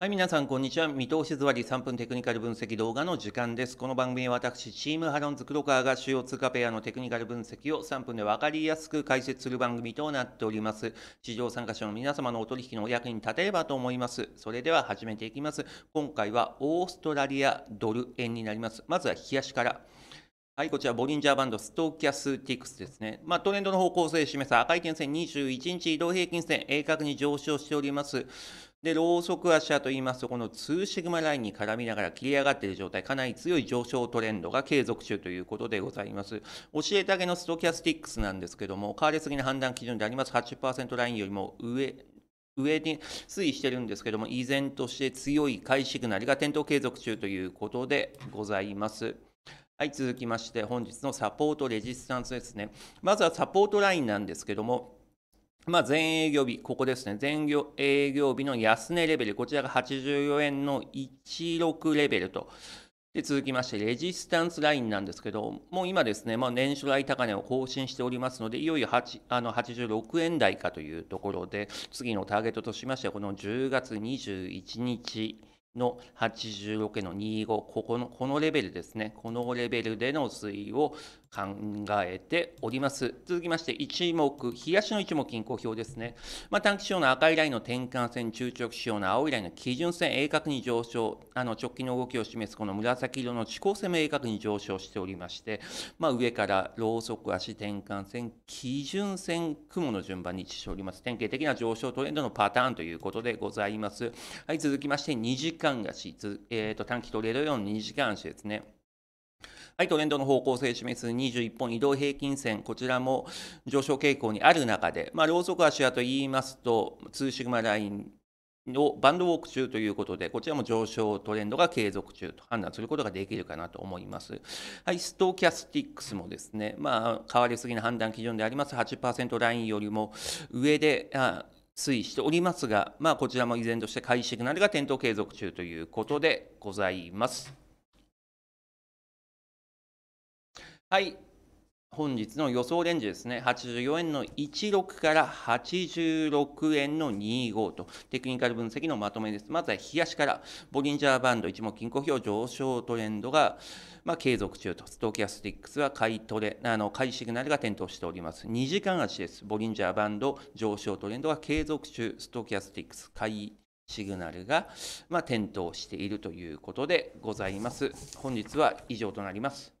はい、皆さん、こんにちは。見通し座り3分テクニカル分析動画の時間です。この番組は私、チームハロンズクロカーが主要通貨ペアのテクニカル分析を3分で分かりやすく解説する番組となっております。市場参加者の皆様のお取引のお役に立てればと思います。それでは始めていきます。今回はオーストラリアドル円になります。まずは冷やしから。はい、こちら、ボリンジャーバンド、ストーキャスティクスですね。まあ、トレンドの方向性を示す赤い点線21日移動平均線、鋭角に上昇しております。で、ローソク足といいますと、この2シグマラインに絡みながら切り上がっている状態、かなり強い上昇トレンドが継続中ということでございます。教えてあげのストキャスティックスなんですけども、変わりすぎの判断基準であります8%ラインよりも上、上に推移してるんですけども、依然として強い買いシグナルが点灯継続中ということでございます。はい、続きまして、本日のサポートレジスタンスですね。まずはサポートラインなんですけども、まあ、前営業日、ここですね、業営業日の安値レベル、こちらが84円の16レベルと。で続きまして、レジスタンスラインなんですけど、もう今ですね、まあ、年初来高値を更新しておりますので、いよいよ8あの86円台かというところで、次のターゲットとしましては、この10月21日。の86の25ここのこのレベルですねこのレベルでの推移を考えております続きまして1目冷やしの1目均衡表ですね、まあ、短期指標の赤いラインの転換線中長期指標の青いラインの基準線鋭角に上昇あの直近の動きを示すこの紫色の地高線も鋭角に上昇しておりまして、まあ、上からローソク足転換線基準線雲の順番に位置しております典型的な上昇トレンドのパターンということでございますはい続きまして2時間間足、えー、と短期トレード用の2時間足ですね。はい、トレンドの方向性示す21本移動平均線、こちらも上昇傾向にある中で、まあ、ローソク足はと言いますと、2シグマラインをバンドウォーク中ということで、こちらも上昇トレンドが継続中と判断することができるかなと思います。はい、ストキャスティックスもですね、まあ、変わりすぎな判断基準であります8%ラインよりも上で、あ推移しておりますが、まあ、こちらも依然として会社シなナが点灯継続中ということでございます。はい、本日の予想レンジですね、84円の16から86円の25と、テクニカル分析のまとめです。まずは冷やしから、ボリンジャーバンド一目均衡表上昇トレンドが、まあ、継続中と、ストーキャスティックスは買いトレ、あの買いシグナルが点灯しております。2時間足です。ボリンジャーバンド上昇トレンドが継続中、ストーキャスティックス買いシグナルが、まあ、点灯しているということでございます。本日は以上となります。